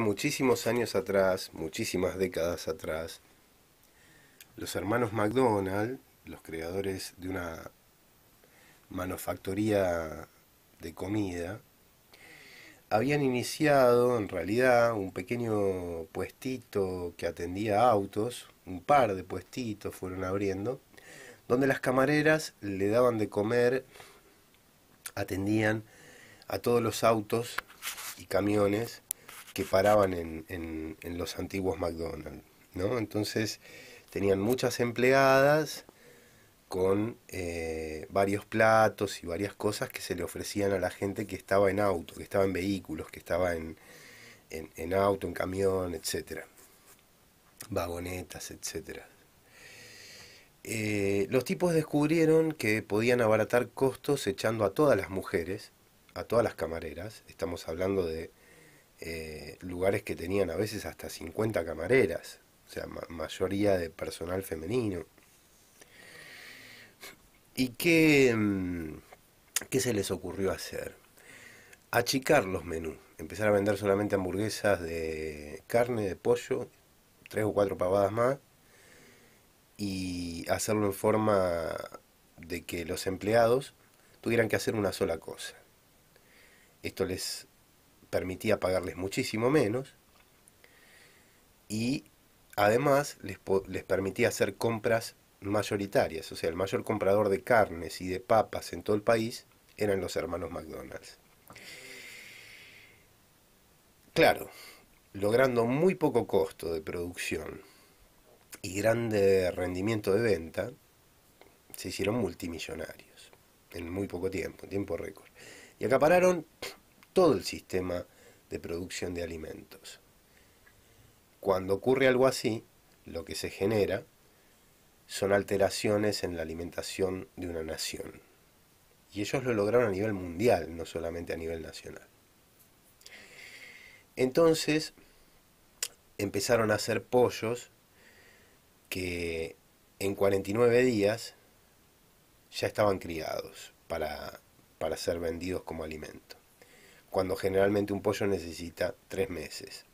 Muchísimos años atrás, muchísimas décadas atrás, los hermanos McDonald, los creadores de una manufactoría de comida, habían iniciado en realidad un pequeño puestito que atendía a autos, un par de puestitos fueron abriendo, donde las camareras le daban de comer, atendían a todos los autos y camiones que paraban en, los antiguos McDonald's, ¿no? Entonces tenían muchas empleadas con eh, varios platos y varias cosas que se le ofrecían a la gente que estaba en auto, que estaba en vehículos, que estaba en, auto, en camión, etc. Vagonetas, etc. Eh, los tipos descubrieron que podían abaratar costos echando a todas las mujeres, a todas las camareras, estamos hablando de eh, lugares que tenían a veces hasta 50 camareras, o sea, mayoría de personal femenino. ¿Y qué, mm, qué se les ocurrió hacer? Achicar los menús, empezar a vender solamente hamburguesas de carne, de pollo, tres o cuatro pavadas más, y hacerlo en forma de que los empleados tuvieran que hacer una sola cosa. Esto les permitía pagarles muchísimo menos y además les, les permitía hacer compras mayoritarias, o sea, el mayor comprador de carnes y de papas en todo el país eran los hermanos McDonald's. Claro, logrando muy poco costo de producción y grande rendimiento de venta, se hicieron multimillonarios en muy poco tiempo, en tiempo récord. Y acapararon todo el sistema de producción de alimentos. Cuando ocurre algo así, lo que se genera son alteraciones en la alimentación de una nación. Y ellos lo lograron a nivel mundial, no solamente a nivel nacional. Entonces, empezaron a hacer pollos que en 49 días ya estaban criados para, para ser vendidos como alimento cuando generalmente un pollo necesita tres meses.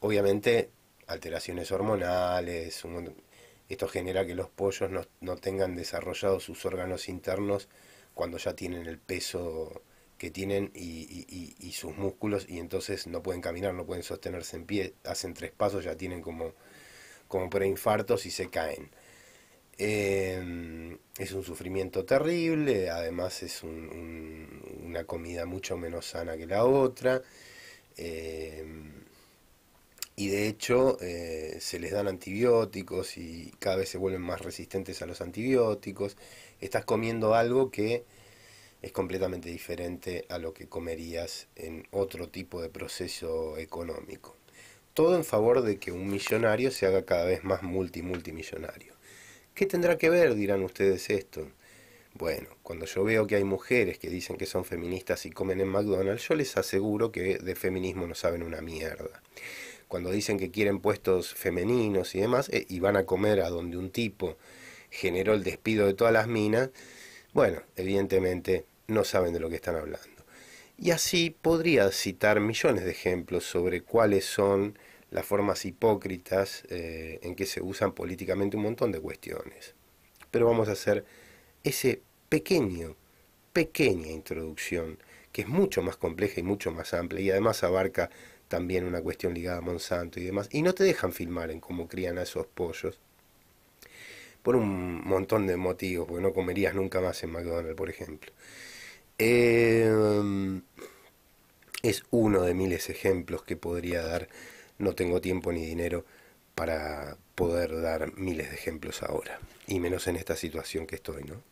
Obviamente, alteraciones hormonales, esto genera que los pollos no, tengan desarrollados sus órganos internos cuando ya tienen el peso que tienen y, sus músculos y entonces no pueden caminar, no pueden sostenerse en pie, hacen tres pasos, ya tienen como, como infartos y se caen. Em, es un sufrimiento terrible, además es un, una comida mucho menos sana que la otra. Eh, y de hecho eh, se les dan antibióticos y cada vez se vuelven más resistentes a los antibióticos. Estás comiendo algo que es completamente diferente a lo que comerías en otro tipo de proceso económico. Todo en favor de que un millonario se haga cada vez más multi multimillonario. ¿Qué tendrá que ver, dirán ustedes esto? Bueno, cuando yo veo que hay mujeres que dicen que son feministas y comen en McDonald's, yo les aseguro que de feminismo no saben una mierda. Cuando dicen que quieren puestos femeninos y demás, eh, y van a comer a donde un tipo generó el despido de todas las minas, bueno, evidentemente no saben de lo que están hablando. Y así podría citar millones de ejemplos sobre cuáles son las formas hipócritas eh, en que se usan políticamente un montón de cuestiones. Pero vamos a hacer ese pequeño, pequeña introducción, que es mucho más compleja y mucho más amplia, y además abarca también una cuestión ligada a Monsanto y demás, y no te dejan filmar en cómo crían a esos pollos, por un montón de motivos, porque no comerías nunca más en McDonald's, por ejemplo. Eh, es uno de miles ejemplos que podría dar, no tengo tiempo ni dinero para poder dar miles de ejemplos ahora, y menos en esta situación que estoy, ¿no?